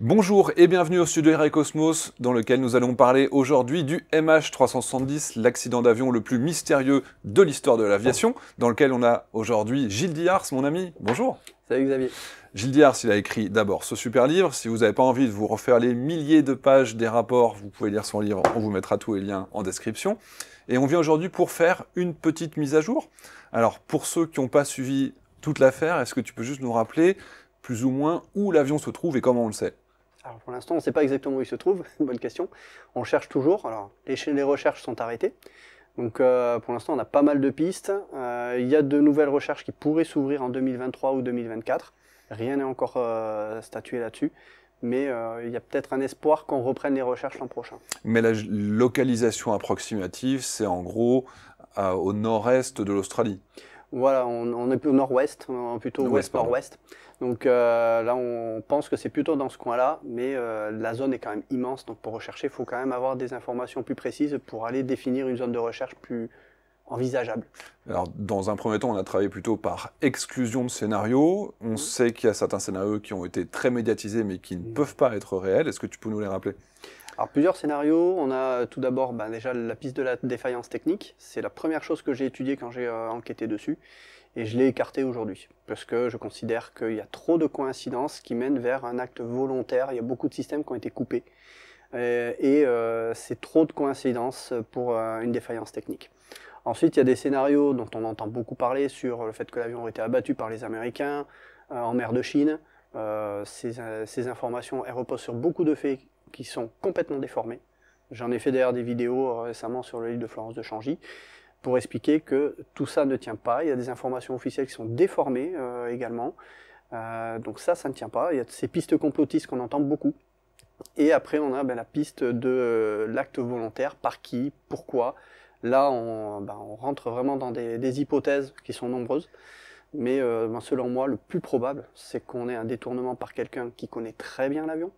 Bonjour et bienvenue au studio Air Cosmos dans lequel nous allons parler aujourd'hui du MH370, l'accident d'avion le plus mystérieux de l'histoire de l'aviation, dans lequel on a aujourd'hui Gilles Diars, mon ami. Bonjour. Salut Xavier. Gilles Diars, il a écrit d'abord ce super livre. Si vous n'avez pas envie de vous refaire les milliers de pages des rapports, vous pouvez lire son livre. On vous mettra tous les liens en description. Et on vient aujourd'hui pour faire une petite mise à jour. Alors, pour ceux qui n'ont pas suivi toute l'affaire, est-ce que tu peux juste nous rappeler plus ou moins où l'avion se trouve et comment on le sait alors pour l'instant, on ne sait pas exactement où il se trouve, bonne question. On cherche toujours, alors les, des recherches sont arrêtées. Donc euh, pour l'instant, on a pas mal de pistes. Euh, il y a de nouvelles recherches qui pourraient s'ouvrir en 2023 ou 2024. Rien n'est encore euh, statué là-dessus. Mais il y a peut-être un espoir qu'on reprenne les recherches l'an prochain. Mais la localisation approximative, c'est en gros au nord-est de l'Australie. Voilà, on, est au nord-ouest, hein, plutôt ouest-nord-ouest. Donc euh, là, on pense que c'est plutôt dans ce coin-là, mais euh, la zone est quand même immense. Donc pour rechercher, il faut quand même avoir des informations plus précises pour aller définir une zone de recherche plus envisageable. Alors dans un premier temps, on a travaillé plutôt par exclusion de scénarios. On mmh. sait qu'il y a certains scénarios qui ont été très médiatisés, mais qui ne mmh. peuvent pas être réels. Est-ce que tu peux nous les rappeler alors plusieurs scénarios. On a euh, tout d'abord ben, déjà la piste de la défaillance technique. C'est la première chose que j'ai étudiée quand j'ai euh, enquêté dessus. Et je l'ai écartée aujourd'hui. Parce que je considère qu'il y a trop de coïncidences qui mènent vers un acte volontaire. Il y a beaucoup de systèmes qui ont été coupés. Euh, et c'est trop de coïncidences pour une défaillance technique. Ensuite, il y a des scénarios dont on entend beaucoup parler sur le fait que l'avion aurait été abattu par les Américains en mer de Chine. ces, ces, informations reposent sur beaucoup de faits qui sont complètement déformés. J'en ai fait d'ailleurs des vidéos euh, récemment sur le livre de Florence de Changy pour expliquer que tout ça ne tient pas. Il y a des informations officielles qui sont déformées euh, également. Euh, donc ça, ça ne tient pas. Il y a ces pistes complotistes qu'on entend beaucoup. Et après, on a ben, la piste de l'acte volontaire, par qui, pourquoi. Là, on, ben, rentre vraiment dans des, hypothèses qui sont nombreuses. Mais ben, selon moi, le plus probable, c'est qu'on ait un détournement par quelqu'un qui connaît très bien l'avion,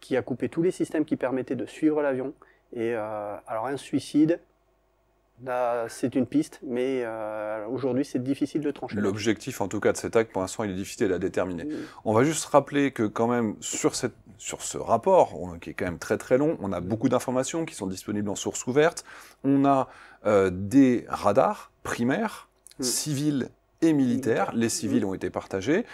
qui a coupé tous les systèmes qui permettaient de suivre l'avion. Et euh, alors un suicide, c'est une piste, mais euh, aujourd'hui c'est difficile de trancher. L'objectif en tout cas de cet acte, pour l'instant, il est difficile à déterminer. On va juste rappeler que quand même sur, cette, sur ce rapport, qui est quand même très très long, on a beaucoup d'informations qui sont disponibles en source ouverte. On a euh, des radars primaires, civils civils militaires, Les mhm. civils ont été partagés.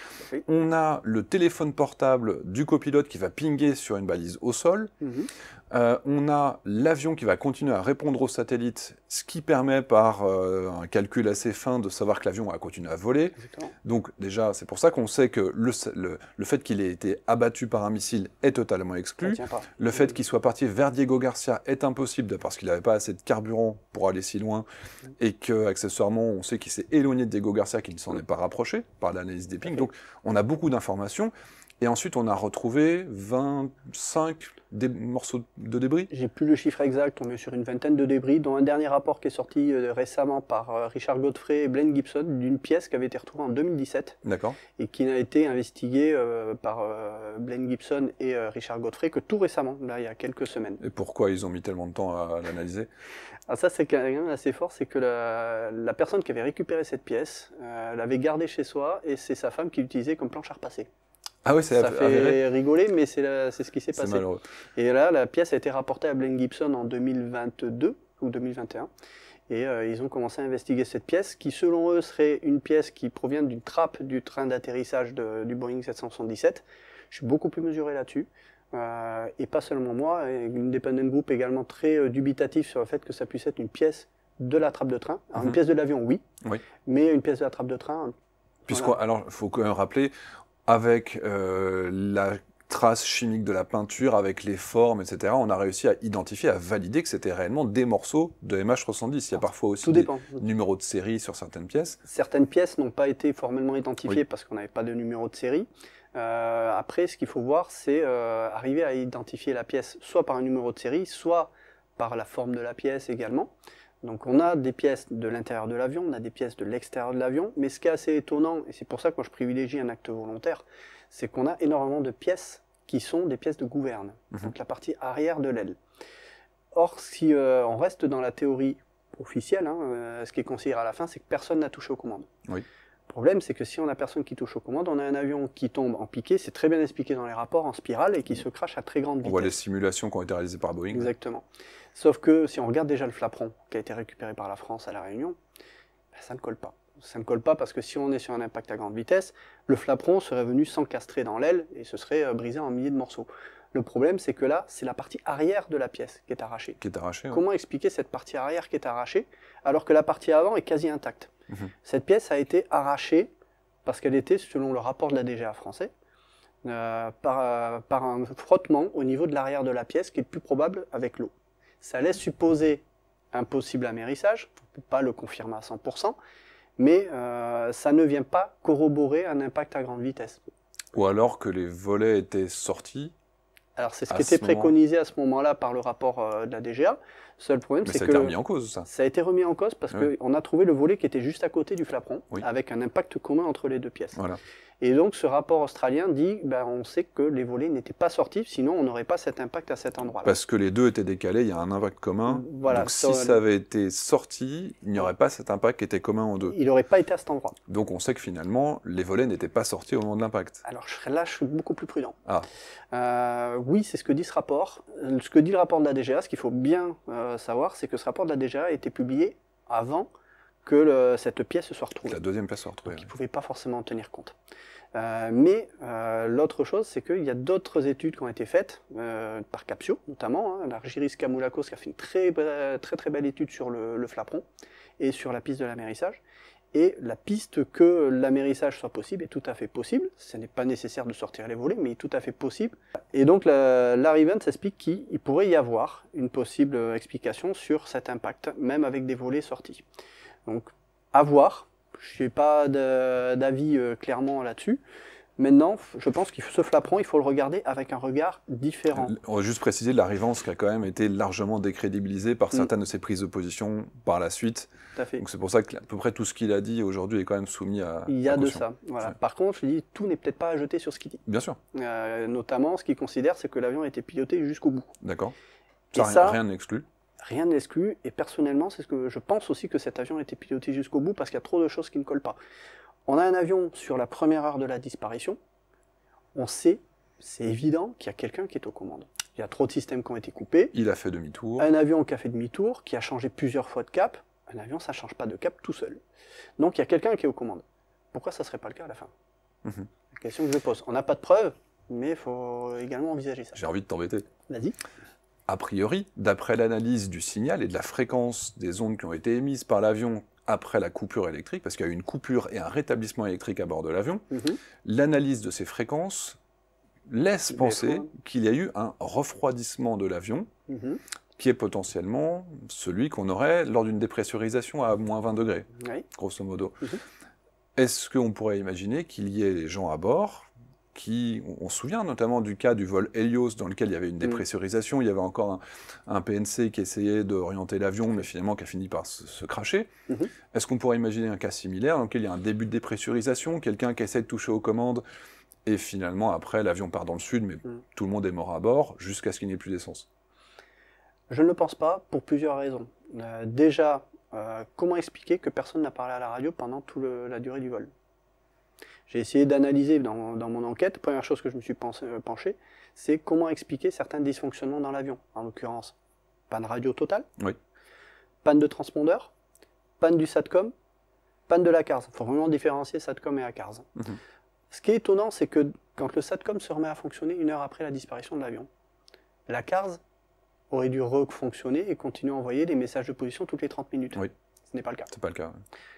On a le téléphone portable du copilote qui va pinguer sur une balise au sol. Mhm. Euh, on a l'avion qui va continuer à répondre aux satellites, ce qui permet par euh, un calcul assez fin de savoir que l'avion a continué à voler. Donc déjà, c'est pour ça qu'on sait que le, fait qu'il ait été abattu par un missile est totalement exclu. Le fait qu'il soit parti vers Diego Garcia est impossible parce qu'il n'avait pas assez de carburant pour aller si loin mm. et que accessoirement, on sait qu'il s'est éloigné de Diego Garcia, qu'il ne s'en est pas rapproché par l'analyse des pings. Donc on a beaucoup d'informations. Et ensuite, on a retrouvé 25 des morceaux de débris. J'ai plus le chiffre exact, on est sur une vingtaine de débris, dont un dernier rapport qui est sorti euh, récemment par euh, Richard Godfrey et Blaine Gibson d'une pièce qui avait été retrouvée en 2017. D'accord. Et qui n'a été investiguée euh, par Blaine Gibson et Richard Godfrey que tout récemment, là, il y a quelques semaines. Et pourquoi ils ont mis tellement de temps à l'analyser ah, ça, c'est quand même assez fort, c'est que la, personne qui avait récupéré cette pièce l'avait gardée chez soi et c'est sa femme qui l'utilisait comme planche à repasser. Ah oui, ça, fait rigoler, mais c'est ce qui s'est passé. Malheureux. Et là, la pièce a été rapportée à Blaine Gibson en 2022 ou 2021. Et euh, ils ont commencé à investiguer cette pièce, qui selon eux serait une pièce qui provient d'une trappe du train d'atterrissage du Boeing 777. Je suis beaucoup plus mesuré là-dessus. Euh, et pas seulement moi, une Independent Group également très euh, dubitatif sur le fait que ça puisse être une pièce de la trappe de train. Une mhm. pièce de l'avion, oui, mais une pièce de la trappe de train. Puisqu'on, voilà. alors, faut quand même rappeler, avec euh, la trace chimique de la peinture, avec les formes, etc., on a réussi à identifier, à valider que c'était réellement des morceaux de MH310. Il y a parfois aussi des numéros de série sur certaines pièces. Certaines pièces n'ont pas été formellement identifiées parce qu'on n'avait pas de numéro de série. Euh, après, ce qu'il faut voir, c'est euh, arriver à identifier la pièce soit par un numéro de série, soit par la forme de la pièce également. Donc on a des pièces de l'intérieur de l'avion, on a des pièces de l'extérieur de l'avion, mais ce qui est assez étonnant, et c'est pour ça que moi je privilégie un acte volontaire, c'est qu'on a énormément de pièces qui sont des pièces de gouverne, mhm. donc la partie arrière de l'aile. Or, si euh, on reste dans la théorie officielle, hein, euh, ce qui est considéré à la fin, c'est que personne n'a touché aux commandes. Le problème, c'est que si on a personne qui touche aux commandes, on a un avion qui tombe en piqué, c'est très bien expliqué dans les rapports, en spirale, et qui mm. se crache à très grande vitesse. On voit les simulations qui ont été réalisées par Boeing. Exactement. Sauf que si on regarde déjà le flaperon qui a été récupéré par la France à La Réunion, ben, ça ne colle pas. Ça ne colle pas parce que si on est sur un impact à grande vitesse, le flaperon serait venu s'encastrer dans l'aile et se serait euh, brisé en milliers de morceaux. Le problème, c'est que là, c'est la partie arrière de la pièce qui est arrachée. Qui est arrachée Comment expliquer cette partie arrière qui est arrachée alors que la partie avant est quasi intacte mhm. Cette pièce a été arrachée parce qu'elle était, selon le rapport de la DGA français, euh, euh, par, un frottement au niveau de l'arrière de la pièce qui est plus probable avec l'eau. Ça laisse supposer un possible amérissage, on ne peut pas le confirmer à 100%, mais euh, ça ne vient pas corroborer un impact à grande vitesse. Ou alors que les volets étaient sortis alors c'est ce qui était préconisé à ce moment-là par le rapport euh, de la DGA. Seul problème, c'est que ça a été remis en cause. Ça, a été remis en cause parce qu'on a trouvé le volet qui était juste à côté du flaperon, avec un impact commun entre les deux pièces. Voilà. Et donc ce rapport australien dit, ben, on sait que les volets n'étaient pas sortis, sinon on n'aurait pas cet impact à cet endroit Parce que les deux étaient décalés, il y a un impact commun. Voilà, donc si ça avait été sorti, il n'y aurait pas cet impact qui était commun aux deux. Il n'aurait pas été à cet endroit. Donc on sait que finalement, les volets n'étaient pas sortis au moment de l'impact. Alors là, je suis beaucoup plus prudent. Ah. Euh, oui, c'est ce que dit ce rapport. Ce que dit le rapport de la DGA, ce qu'il faut bien euh, savoir, c'est que ce rapport de la DGA a été publié avant que cette pièce se soit retrouvée. La deuxième pièce soit retrouvée. ils ne pouvaient pas forcément en tenir compte. Euh, mais euh, l'autre chose, c'est qu'il y a d'autres études qui ont été faites, euh, par Capsio notamment, hein, l'Argiris Kamoulakos qui a fait une très, très très belle étude sur le, le et sur la piste de l'amérissage. Et la piste que l'amérissage soit possible est tout à fait possible. Ce n'est pas nécessaire de sortir les volets, mais est tout à fait possible. Et donc Larry s'explique explique qu'il pourrait y avoir une possible explication sur cet impact, même avec des volets sortis. Donc, à voir. Je n'ai pas d'avis euh, clairement là-dessus. Maintenant, je pense qu'il se flapperont, il faut le regarder avec un regard différent. On va juste préciser l'arrivance qui a quand même été largement décrédibilisée par mm. certaines de ses prises de position par la suite. fait. Donc c'est pour ça qu'à peu près tout ce qu'il a dit aujourd'hui est quand même soumis à. Il y a de ça. Voilà. Par contre, je dis tout n'est peut-être pas à jeter sur ce qu'il dit. Bien sûr. Euh, notamment, ce qu'il considère, c'est que l'avion a été piloté jusqu'au bout. D'accord. rien n'exclut rien n'exclut et personnellement, c'est ce que je pense aussi que cet avion a été piloté jusqu'au bout, parce qu'il y a trop de choses qui ne collent pas. On a un avion sur la première heure de la disparition, on sait, c'est évident qu'il y a quelqu'un qui est aux commandes. Il y a trop de systèmes qui ont été coupés. Il a fait demi-tour. Un avion qui a fait demi-tour, qui a changé plusieurs fois de cap. Un avion, ça ne change pas de cap tout seul. Donc il y a quelqu'un qui est aux commandes. Pourquoi ça ne serait pas le cas à la fin mhm. La question que je pose. On n'a pas de preuves, mais il faut également envisager ça. J'ai envie de t'embêter. Vas-y a priori, d'après l'analyse du signal et de la fréquence des ondes qui ont été émises par l'avion après la coupure électrique, parce qu'il y a eu une coupure et un rétablissement électrique à bord de l'avion, mhm. l'analyse de ces fréquences laisse penser qu'il y a eu un refroidissement de l'avion, mhm. qui est potentiellement celui qu'on aurait lors d'une dépressurisation à moins 20 degrés, grosso modo. Mhm. Est-ce qu'on pourrait imaginer qu'il y ait des gens à bord qui, on, se souvient notamment du cas du vol Helios, dans lequel il y avait une mm. dépressurisation, il y avait encore un, PNC qui essayait d'orienter l'avion, mais finalement qui a fini par se, cracher. Mhm. Est-ce qu'on pourrait imaginer un cas similaire dans lequel il y a un début de dépressurisation, quelqu'un qui essaie de toucher aux commandes, et finalement après l'avion part dans le sud, mais mm. tout le monde est mort à bord, jusqu'à ce qu'il n'y ait plus d'essence Je ne le pense pas, pour plusieurs raisons. Euh, déjà, euh, comment expliquer que personne n'a parlé à la radio pendant toute la durée du vol j'ai essayé d'analyser dans, mon enquête, première chose que je me suis euh, penché, c'est comment expliquer certains dysfonctionnements dans l'avion. En l'occurrence, panne radio totale, panne de transpondeur, panne du SATCOM, panne de la CARS. Il faut vraiment différencier SATCOM et ACARS. Mhm. Ce qui est étonnant, c'est que quand le SATCOM se remet à fonctionner une heure après la disparition de l'avion, la CARS aurait dû refonctionner et continuer à envoyer des messages de position toutes les 30 minutes. Ce n'est pas le cas. pas le cas.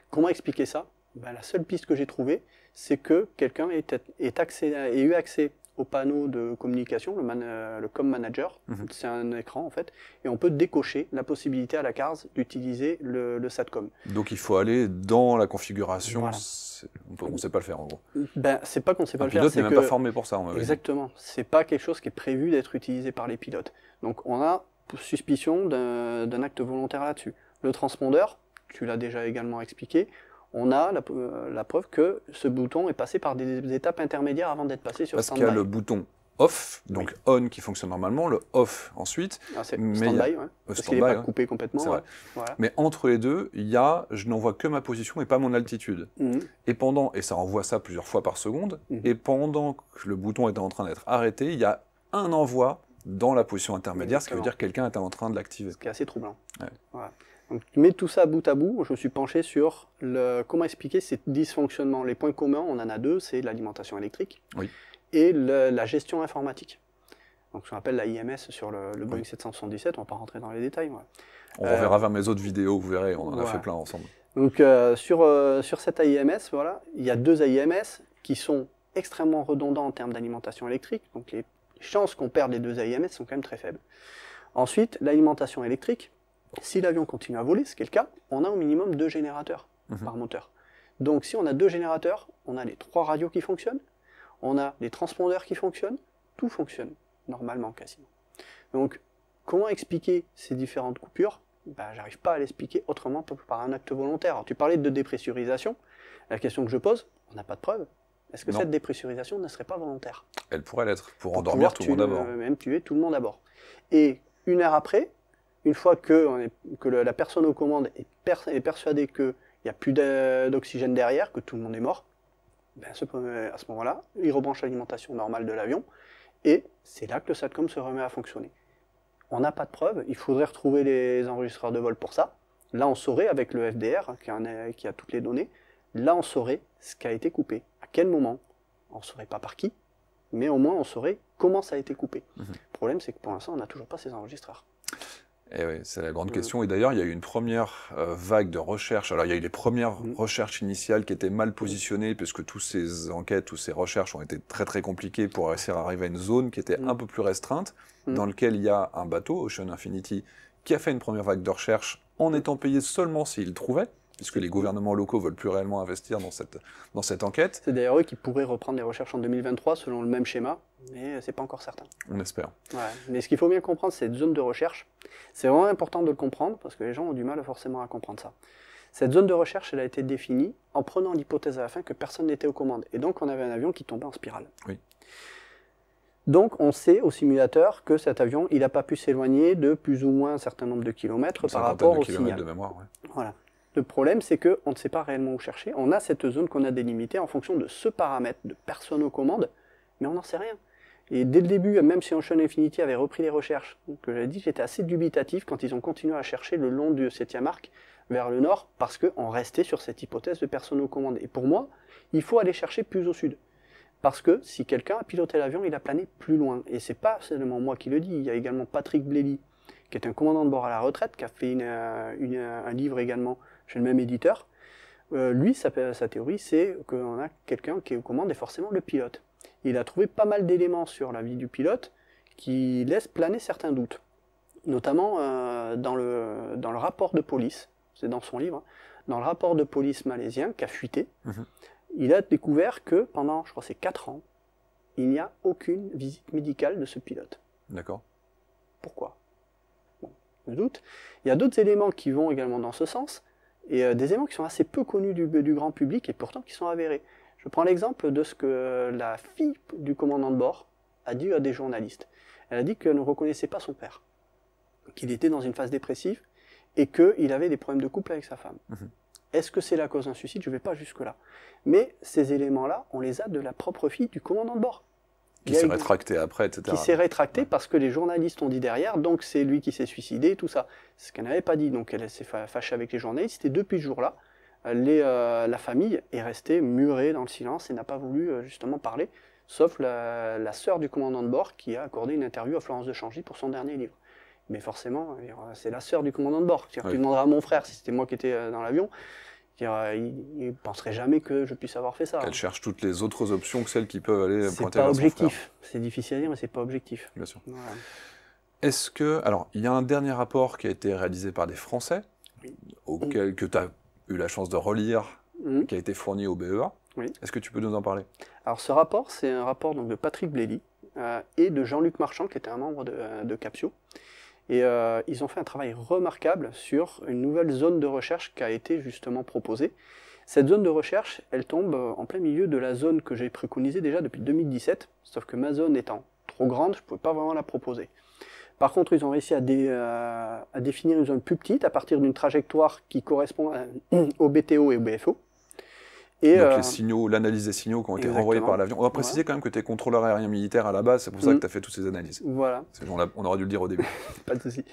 Comment expliquer ça bah, la seule piste que j'ai trouvée, c'est que quelqu'un ait, eu accès au panneau de communication, le, euh, le com manager, mhm. c'est un écran en fait, et on peut décocher la possibilité à la CARS d'utiliser le, SATCOM. Donc il faut aller dans la configuration, on ne sait pas le faire en gros. Ben, c'est pas qu'on ne sait pas le un le pilote n'est même pas formé pour ça. Exactement, c'est pas quelque chose qui est prévu d'être utilisé par les pilotes. Donc on a suspicion d'un acte volontaire là-dessus. Le transpondeur, tu l'as déjà également expliqué, on a euh, la, preuve que ce bouton est passé par des, étapes intermédiaires avant d'être passé sur Parce standby. Parce qu'il y a le bouton off, donc on qui fonctionne normalement, le off ensuite. Ah, c'est standby, ouais. n'est euh, pas hein. coupé complètement. Mais entre les deux, il y a je n'envoie que ma position et pas mon altitude. Mhm. Et pendant, et ça envoie ça plusieurs fois par seconde, mhm. et pendant que le bouton était en train d'être arrêté, il y a un envoi dans la position intermédiaire, ce qui veut dire que quelqu'un était en train de l'activer. Ce qui est assez troublant. Donc, mets tout ça bout à bout, je me suis penché sur le, comment expliquer ces dysfonctionnements. Les points communs, on en a deux, c'est l'alimentation électrique et la gestion informatique. Donc, ce qu'on appelle la IMS sur le, Boeing 777, on ne va pas rentrer dans les détails. On verra reverra euh, vers mes autres vidéos, vous verrez, on en a fait plein ensemble. Donc, euh, sur, euh, sur cette AIMS, voilà, il y a deux AIMS qui sont extrêmement redondants en termes d'alimentation électrique. Donc, les chances qu'on perde les deux AIMS sont quand même très faibles. Ensuite, l'alimentation électrique, si l'avion continue à voler, ce qui est le cas, on a au minimum deux générateurs mhm. par moteur. Donc si on a deux générateurs, on a les trois radios qui fonctionnent, on a les transpondeurs qui fonctionnent, tout fonctionne normalement quasiment. Donc comment expliquer ces différentes coupures ben, J'arrive pas à l'expliquer autrement que par un acte volontaire. tu parlais de dépressurisation. La question que je pose, on n'a pas de preuve. Est-ce que cette dépressurisation ne serait pas volontaire Elle pourrait l'être, pour, endormir tout le monde d'abord, euh, Même tuer tout le monde d'abord. Et une heure après, une fois que, la personne aux commandes est, persuadée qu'il n'y a plus d'oxygène derrière, que tout le monde est mort, ben, à ce moment-là, il rebranche l'alimentation normale de l'avion, et c'est là que le SATCOM se remet à fonctionner. On n'a pas de preuves, il faudrait retrouver les enregistreurs de vol pour ça. Là, on saurait, avec le FDR, qui a, qui a toutes les données, là, on saurait ce qui a été coupé, à quel moment. On ne saurait pas par qui, mais au moins, on saurait comment ça a été coupé. Mmh le problème, c'est que pour l'instant, on n'a toujours pas ces enregistreurs. Eh c'est la grande question. Et d'ailleurs, il y a eu une première euh, vague de recherche. Alors, il y a eu les premières mm. recherches initiales qui étaient mal positionnées, puisque toutes ces enquêtes, toutes ces recherches ont été très très compliquées pour essayer d'arriver à une zone qui était mm. un peu plus restreinte, mm. dans laquelle il y a un bateau, Ocean Infinity, qui a fait une première vague de recherche en étant payé seulement s'il trouvait puisque les gouvernements locaux veulent plus réellement investir dans cette, enquête. C'est d'ailleurs eux qui pourraient reprendre les recherches en 2023 selon le même schéma, mais n'est pas encore certain. On espère. Mais ce qu'il faut bien comprendre, c'est cette zone de recherche. C'est vraiment important de le comprendre, parce que les gens ont du mal forcément à comprendre ça. Cette zone de recherche, elle a été définie en prenant l'hypothèse à la fin que personne n'était aux commandes. Et donc, on avait un avion qui tombait en spirale. Oui. Donc, on sait au simulateur que cet avion, il n'a pas pu s'éloigner de plus ou moins un certain nombre de kilomètres par rapport de au kilomètres de mémoire. Voilà. Le problème, c'est qu'on ne sait pas réellement où chercher. On a cette zone qu'on a délimitée en fonction de ce paramètre de personne aux commandes, mais on n'en sait rien. Et dès le début, même si Ocean Infinity avait repris les recherches, que j'avais dit, j'étais assez dubitatif quand ils ont continué à chercher le long du 7e arc vers le nord, parce qu'on restait sur cette hypothèse de personne aux commandes. Et pour moi, il faut aller chercher plus au sud. Parce que si quelqu'un a piloté l'avion, il a plané plus loin. Et c'est pas seulement moi qui le dis, il y a également Patrick Blély, qui est un commandant de bord à la retraite, qui a fait euh, un livre également chez le même éditeur, euh, lui, sa, sa théorie, c'est qu'on a quelqu'un qui est aux commandes et forcément le pilote. Il a trouvé pas mal d'éléments sur la vie du pilote qui laissent planer certains doutes, notamment euh, dans, le, rapport de police, c'est dans son livre, hein, dans le rapport de police malaisien qui a fuité, mhm. il a découvert que pendant, je crois, c'est 4 ans, il n'y a aucune visite médicale de ce pilote. D'accord. Pourquoi bon, doute. Il y a d'autres éléments qui vont également dans ce sens et euh, des éléments qui sont assez peu connus du, grand public et pourtant qui sont avérés. Je prends l'exemple de ce que la fille du commandant de bord a dit à des journalistes. Elle a dit qu'elle ne reconnaissait pas son père, qu'il était dans une phase dépressive et qu'il avait des problèmes de couple avec sa femme. Mhm. Est-ce que c'est la cause d'un suicide Je ne vais pas jusque-là. Mais ces éléments-là, on les a de la propre fille du commandant de bord. Qui s'est rétracté après, etc. Qui s'est rétracté parce que les journalistes ont dit derrière, donc c'est lui qui s'est suicidé, tout ça. ce qu'elle n'avait pas dit, donc elle s'est fâchée avec les journalistes. Et depuis ce jour-là, euh, euh, la famille est restée murée dans le silence et n'a pas voulu euh, justement parler, sauf la, sœur du commandant de bord qui a accordé une interview à Florence de Changy pour son dernier livre. Mais forcément, c'est la sœur du commandant de bord. Oui. Tu à mon frère si c'était moi qui étais dans l'avion. Dire, il, ne jamais que je puisse avoir fait ça. Elle cherche toutes les autres options que celles qui peuvent aller pointer pas objectif. C'est difficile à dire, mais c'est pas objectif. Bien sûr. Est-ce que. Alors, il y a un dernier rapport qui a été réalisé par des Français, auquel que tu as eu la chance de relire, mhm. qui a été fourni au BEA. Est-ce que tu peux nous en parler Alors, ce rapport, c'est un rapport donc, de Patrick Blély euh, et de Jean-Luc Marchand, qui était un membre de, euh, de Capsio. Et euh, ils ont fait un travail remarquable sur une nouvelle zone de recherche qui a été justement proposée. Cette zone de recherche, elle tombe euh, en plein milieu de la zone que j'ai préconisée déjà depuis 2017, sauf que ma zone étant trop grande, je ne pouvais pas vraiment la proposer. Par contre, ils ont réussi euh, à, définir une zone plus petite à partir d'une trajectoire qui correspond au BTO et au BFO, donc euh, l'analyse des signaux qui ont été renvoyés par l'avion. On va préciser quand même que tu es contrôleur aérien militaire à la base, c'est pour ça mm. que tu as fait toutes ces analyses. Voilà. On, aurait dû le dire au début. Pas de souci.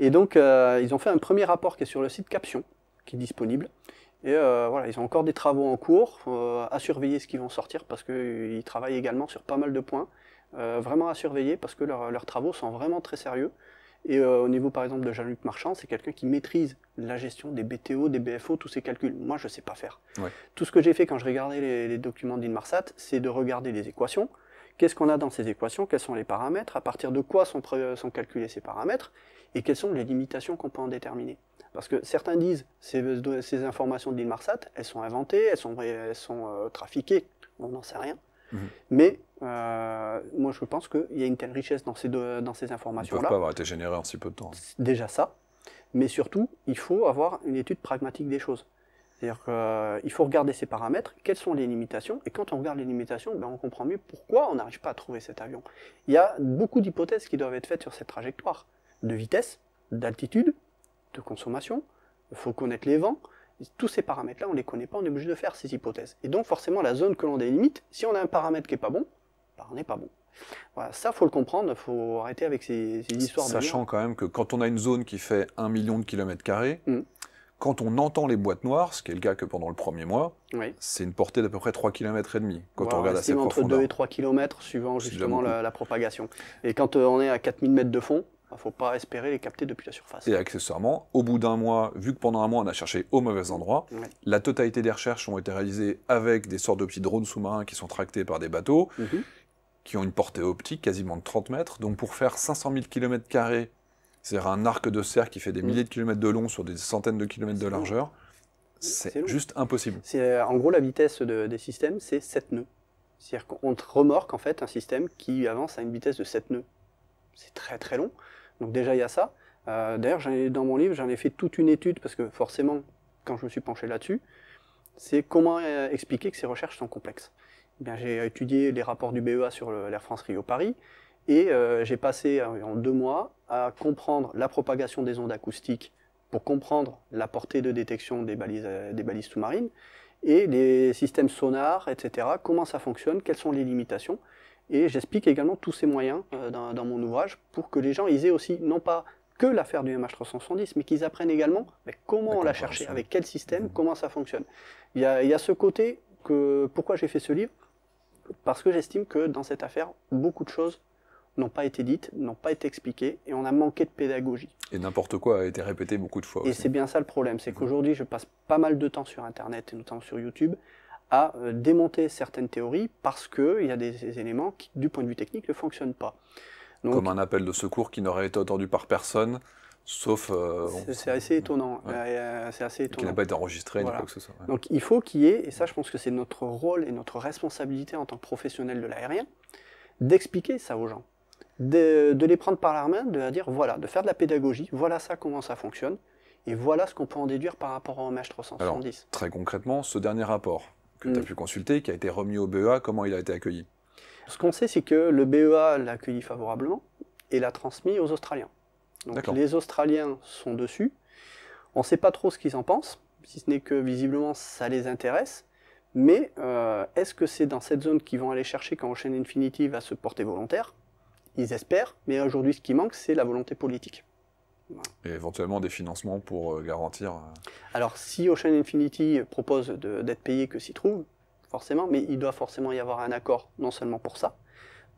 Et donc, euh, ils ont fait un premier rapport qui est sur le site Caption, qui est disponible. Et euh, voilà, ils ont encore des travaux en cours, à surveiller ce qu'ils vont sortir, parce qu'ils travaillent également sur pas mal de points. vraiment à surveiller, parce que leurs travaux sont vraiment très sérieux. Et euh, au niveau par exemple de Jean-Luc Marchand, c'est quelqu'un qui maîtrise la gestion des BTO, des BFO, tous ces calculs. Moi, je ne sais pas faire. Tout ce que j'ai fait quand je regardais les, documents d'Inmarsat, c'est de regarder les équations. Qu'est-ce qu'on a dans ces équations Quels sont les paramètres À partir de quoi sont, sont calculés ces paramètres Et quelles sont les limitations qu'on peut en déterminer Parce que certains disent ces, ces informations d'Inmarsat, elles sont inventées, elles sont, elles sont euh, trafiquées. On n'en sait rien. Mmh. Mais euh, moi, je pense qu'il y a une telle richesse dans ces, dans ces informations-là. ne pas avoir été généré en si peu de temps. Déjà ça. Mais surtout, il faut avoir une étude pragmatique des choses. C'est-à-dire qu'il euh, faut regarder ces paramètres, quelles sont les limitations, et quand on regarde les limitations, ben on comprend mieux pourquoi on n'arrive pas à trouver cet avion. Il y a beaucoup d'hypothèses qui doivent être faites sur cette trajectoire, de vitesse, d'altitude, de consommation, il faut connaître les vents, tous ces paramètres-là, on ne les connaît pas, on est obligé de faire ces hypothèses. Et donc forcément, la zone que l'on délimite, si on a un paramètre qui n'est pas bon, bah, on n'est pas bon. Voilà, ça, faut le comprendre, faut arrêter avec ces, histoires Sachant quand même que quand on a une zone qui fait 1 million de kilomètres carrés, mm. quand on entend les boîtes noires, ce qui est le cas que pendant le premier mois, c'est une portée d'à peu près 3 km et demi quand on regarde à cette entre 2 et 3 km suivant justement la, propagation. Et quand euh, on est à 4000 mètres de fond, il bah, ne faut pas espérer les capter depuis la surface. Et accessoirement, au bout d'un mois, vu que pendant un mois on a cherché au mauvais endroit, la totalité des recherches ont été réalisées avec des sortes de petits drones sous-marins qui sont tractés par des bateaux. Mhm qui ont une portée optique quasiment de 30 mètres. Donc pour faire 500 000 km, c'est-à-dire un arc de serre qui fait des mm. milliers de kilomètres de long sur des centaines de kilomètres de largeur, c'est juste impossible. Euh, en gros, la vitesse des systèmes, c'est 7 nœuds. C'est-à-dire qu'on remorque en fait un système qui avance à une vitesse de 7 nœuds. C'est très très long. Donc déjà, il y a ça. Euh, d'ailleurs, dans mon livre, j'en ai fait toute une étude parce que forcément, quand je me suis penché là-dessus, c'est comment euh, expliquer que ces recherches sont complexes. Eh j'ai étudié les rapports du BEA sur l'Air France Rio Paris et euh, j'ai passé euh, en deux mois à comprendre la propagation des ondes acoustiques pour comprendre la portée de détection des balises, euh, sous-marines et les systèmes sonars, etc. Comment ça fonctionne, quelles sont les limitations. Et j'explique également tous ces moyens dans, mon ouvrage pour que les gens ils aient aussi, non pas que l'affaire du MH370, mais qu'ils apprennent également comment on l'a cherché, avec quel système, mhm. comment ça fonctionne. Il y, a, il y a ce côté que pourquoi j'ai fait ce livre, parce que j'estime que dans cette affaire, beaucoup de choses n'ont pas été dites, n'ont pas été expliquées, et on a manqué de pédagogie. Et n'importe quoi a été répété beaucoup de fois. Et c'est bien ça le problème, c'est mmh. qu'aujourd'hui, je passe pas mal de temps sur Internet, et notamment sur YouTube, à euh, démonter certaines théories parce qu'il y a des, éléments qui, du point de vue technique, ne fonctionnent pas. Comme un appel de secours qui n'aurait été entendu par personne Sauf. Euh, c'est assez étonnant. Euh, c'est assez étonnant. n'a pas été enregistré, quoi que ce soit. Donc il faut qu'il y ait, et ça je pense que c'est notre rôle et notre responsabilité en tant que professionnel de l'aérien, d'expliquer ça aux gens. De, les prendre par la main, de leur dire voilà, de faire de la pédagogie, voilà ça, comment ça fonctionne, et voilà ce qu'on peut en déduire par rapport au MH370. très concrètement, ce dernier rapport que tu as mm. pu consulter, qui a été remis au BEA, comment il a été accueilli Ce qu'on sait, c'est que le BEA l'a accueilli favorablement et l'a transmis aux Australiens les Australiens sont dessus. On ne sait pas trop ce qu'ils en pensent, si ce n'est que visiblement ça les intéresse. Mais euh, est-ce que c'est dans cette zone qu'ils vont aller chercher quand Ocean Infinity va se porter volontaire Ils espèrent, mais aujourd'hui ce qui manque, c'est la volonté politique. Et éventuellement des financements pour euh, garantir. Euh, Alors, si Ocean Infinity propose d'être payé que s'il trouve, forcément, mais il doit forcément y avoir un accord, non seulement pour ça,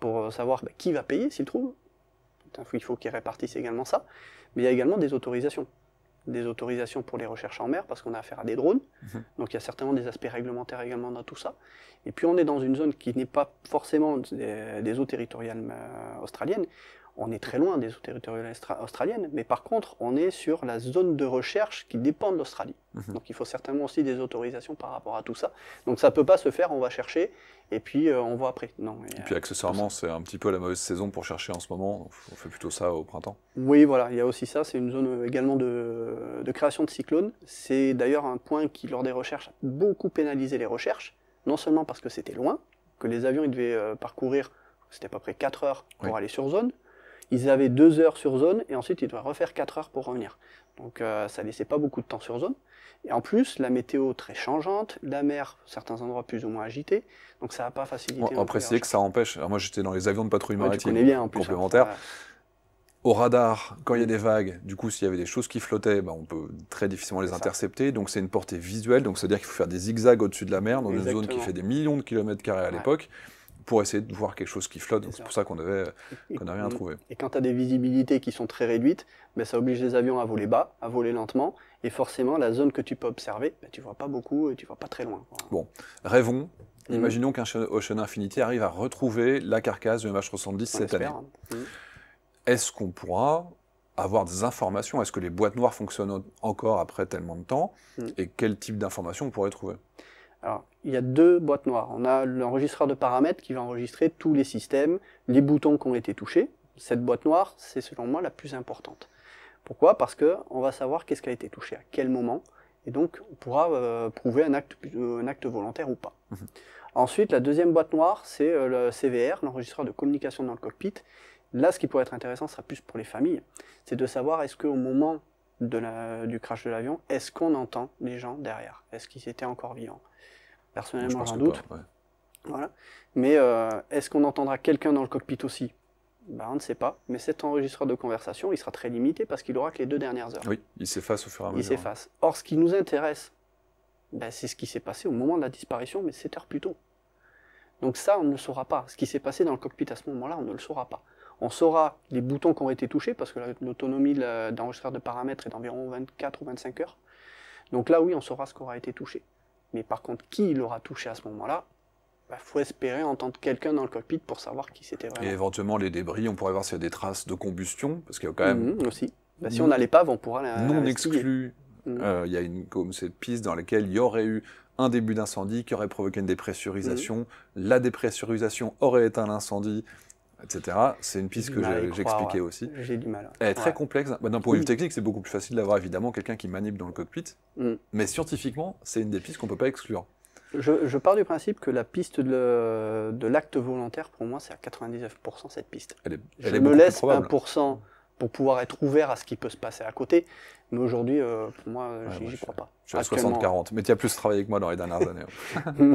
pour savoir bah, qui va payer s'il trouve, il faut qu'ils répartissent également ça. Mais il y a également des autorisations. Des autorisations pour les recherches en mer, parce qu'on a affaire à des drones. Mhm. Donc il y a certainement des aspects réglementaires également dans tout ça. Et puis on est dans une zone qui n'est pas forcément des, eaux territoriales euh, australiennes on est très loin des eaux territoriales australiennes, mais par contre, on est sur la zone de recherche qui dépend de l'Australie. Mhm. Donc il faut certainement aussi des autorisations par rapport à tout ça. Donc ça ne peut pas se faire, on va chercher, et puis euh, on voit après. Non, et euh, puis accessoirement, c'est un petit peu la mauvaise saison pour chercher en ce moment, on fait plutôt ça au printemps. Oui, voilà, il y a aussi ça, c'est une zone euh, également de, création de cyclones. C'est d'ailleurs un point qui, lors des recherches, a beaucoup pénalisé les recherches, non seulement parce que c'était loin, que les avions ils devaient parcourir, c'était à peu près 4 heures pour aller sur zone, ils avaient deux heures sur zone et ensuite ils doivent refaire quatre heures pour revenir. Donc euh, ça laissait pas beaucoup de temps sur zone. Et en plus, la météo très changeante, la mer, certains endroits plus ou moins agités, donc ça n'a pas facilité. On après, que ça empêche. moi, j'étais dans les avions de patrouille maritime bien, complémentaires. Hein. Au radar, quand il y a des vagues, du coup, s'il y avait des choses qui flottaient, bah, on peut très difficilement les intercepter. Donc, c'est une portée visuelle. Donc, c'est-à-dire qu'il faut faire des zigzags au-dessus de la mer, dans une zone qui fait des millions de kilomètres carrés à l'époque pour essayer de voir quelque chose qui flotte. C'est pour ça qu'on n'avait, n'a rien trouvé. Et quand tu as des visibilités qui sont très réduites, ben, ça oblige les avions à voler bas, à voler lentement. Et forcément, la zone que tu peux observer, ben, tu vois pas beaucoup et tu vois pas très loin. Bon, rêvons. Mm. Imaginons qu'un Ocean Infinity arrive à retrouver la carcasse du mh 70 cette année. Mm. Est-ce qu'on pourra avoir des informations Est-ce que les boîtes noires fonctionnent encore après tellement de temps mm. Et quel type d'informations on pourrait trouver alors, il y a deux boîtes noires. On a l'enregistreur de paramètres qui va enregistrer tous les systèmes, les boutons qui ont été touchés. Cette boîte noire, c'est selon moi la plus importante. Pourquoi Parce que on va savoir qu'est-ce qui a été touché, à quel moment, et donc on pourra euh, prouver un acte, euh, un acte, volontaire ou pas. Mhm. Ensuite, la deuxième boîte noire, c'est euh, le CVR, l'enregistreur de communication dans le cockpit. Là, ce qui pourrait être intéressant, ce sera plus pour les familles, c'est de savoir est-ce qu'au moment du crash de l'avion, est-ce qu'on entend les gens derrière Est-ce qu'ils étaient encore vivants Personnellement, j'en doute. Voilà. Mais euh, est-ce qu'on entendra quelqu'un dans le cockpit aussi ben, On ne sait pas. Mais cet enregistreur de conversation, il sera très limité parce qu'il aura que les deux dernières heures. Oui, il s'efface au fur et à mesure. Il hein. s'efface. Or, ce qui nous intéresse, ben, c'est ce qui s'est passé au moment de la disparition, mais 7 heures plus tôt. Donc ça, on ne le saura pas. Ce qui s'est passé dans le cockpit à ce moment-là, on ne le saura pas on saura les boutons qui ont été touchés, parce que l'autonomie d'enregistreur de paramètres est d'environ 24 ou 25 heures. Donc là, oui, on saura ce qui aura été touché. Mais par contre, qui l'aura touché à ce moment-là il bah, faut espérer entendre quelqu'un dans le cockpit pour savoir qui c'était vraiment. Et éventuellement les débris, on pourrait voir s'il y a des traces de combustion, parce qu'il y a quand même... Mm-hmm, aussi. Bah, si on a pas, on pourra Non exclu. Mm. Euh, il y a une, comme cette piste dans laquelle il y aurait eu un début d'incendie qui aurait provoqué une dépressurisation. Mm. La dépressurisation aurait éteint l'incendie etc. C'est une piste que j'expliquais aussi. J'ai du mal. Elle est très complexe. Bah, D'un point mm. technique, c'est beaucoup plus facile d'avoir évidemment quelqu'un qui manipule dans le cockpit, mm. mais scientifiquement, c'est une des pistes qu'on ne peut pas exclure. Je, pars du principe que la piste de, l'acte volontaire, pour moi, c'est à 99% cette piste. Elle je me laisse 1% pour pouvoir être ouvert à ce qui peut se passer à côté. Mais aujourd'hui, euh, pour moi, je n'y crois pas. Je suis à 60-40, mais tu as plus travaillé que moi dans les dernières années. Hein.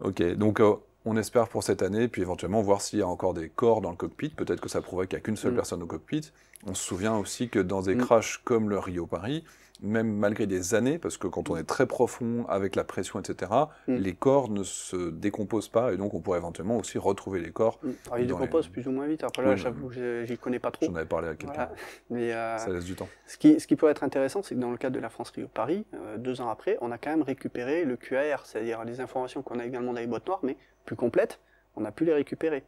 ok, donc euh, on espère pour cette année, puis éventuellement voir s'il y a encore des corps dans le cockpit. Peut-être que ça prouverait qu'il n'y a qu'une seule mm. personne au cockpit. On se souvient aussi que dans des mm. crashs comme le Rio Paris, même malgré des années, parce que quand on est très profond avec la pression, etc., mm. les corps ne se décomposent pas, et donc on pourrait éventuellement aussi retrouver les corps. Mm. Alors, ils décomposent plus ou moins vite. Après là, je j'y connais pas trop. J'en avais parlé à quelqu'un. Euh, ça laisse du temps. Ce qui, ce peut être intéressant, c'est que dans le cadre de la France Rio Paris, euh, deux ans après, on a quand même récupéré le QAR, c'est-à-dire les informations qu'on a également dans les boîtes noires, mais plus complètes. On a pu les récupérer.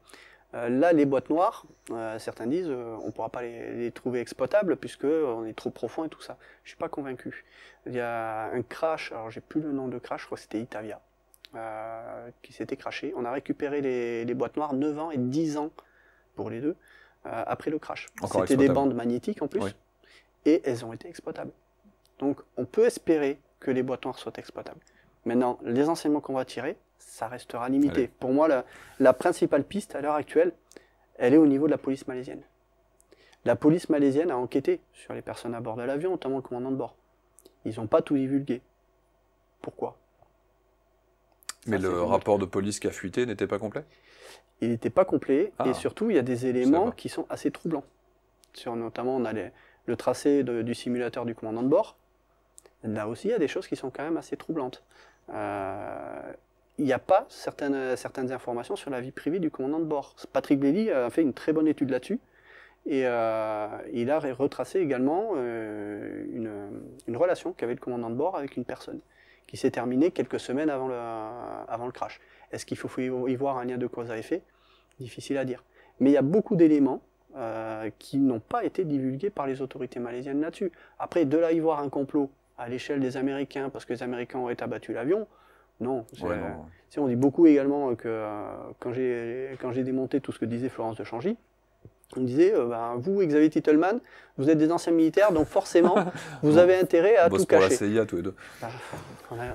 Euh, là, les boîtes noires, euh, certains disent, euh, on ne pourra pas les, trouver exploitables puisque on est trop profond et tout ça. Je ne suis pas convaincu. Il y a un crash, alors j'ai plus le nom de crash, je crois que c'était Itavia, qui s'était crashé. On a récupéré les, boîtes noires 9 ans et 10 ans pour les deux après le crash. C'était des bandes magnétiques en plus, et elles ont été exploitables. Donc on peut espérer que les boîtes noires soient exploitables. Maintenant, les enseignements qu'on va tirer, ça restera limité. Pour moi, la, principale piste à l'heure actuelle, elle est au niveau de la police malaisienne. La police malaisienne a enquêté sur les personnes à bord de l'avion, notamment le commandant de bord. Ils n'ont pas tout divulgué. Pourquoi Mais le rapport de police qui a fuité n'était pas complet Il n'était pas complet, ah. et surtout, il y a des éléments qui sont assez troublants. Sur, notamment, on a le tracé du simulateur du commandant de bord. Là aussi, il y a des choses qui sont quand même assez troublantes. Euh, il n'y a pas euh, certaines, informations sur la vie privée du commandant de bord. Patrick Bailey euh, a fait une très bonne étude là-dessus. Et euh, il a retracé également une, relation qu'avait le commandant de bord avec une personne qui s'est terminée quelques semaines avant le, crash. Est-ce qu'il faut y voir un lien de cause à effet Difficile à dire. Mais il y a beaucoup d'éléments qui n'ont pas été divulgués par les autorités malaisiennes là-dessus. Après, de là y voir un complot à l'échelle des Américains parce que les Américains auraient abattu l'avion, non. Si on dit beaucoup également que euh, quand j'ai quand j'ai démonté tout ce que disait Florence de Changy, on disait, euh, bah, vous, Xavier Titelman, vous êtes des anciens militaires, donc forcément, vous avez intérêt à tout cacher. la tous les deux. Bah,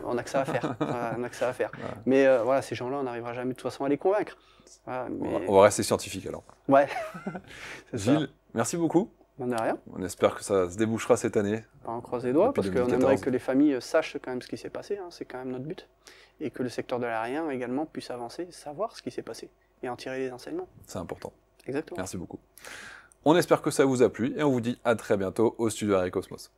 on, a, que ça à faire. à faire. Mais euh, voilà, ces gens-là, on n'arrivera jamais de toute façon à les convaincre. on, va, rester scientifique alors. Ouais. Gilles, merci beaucoup. On espère que ça se débouchera cette année. Pas on croise les doigts parce qu'on aimerait que les familles euh, sachent quand même ce qui s'est passé, hein. c'est quand même notre but. Et que le secteur de l'aérien également puisse avancer, savoir ce qui s'est passé et en tirer des enseignements. C'est important. Exactement. Merci beaucoup. On espère que ça vous a plu et on vous dit à très bientôt au studio Aéré Cosmos.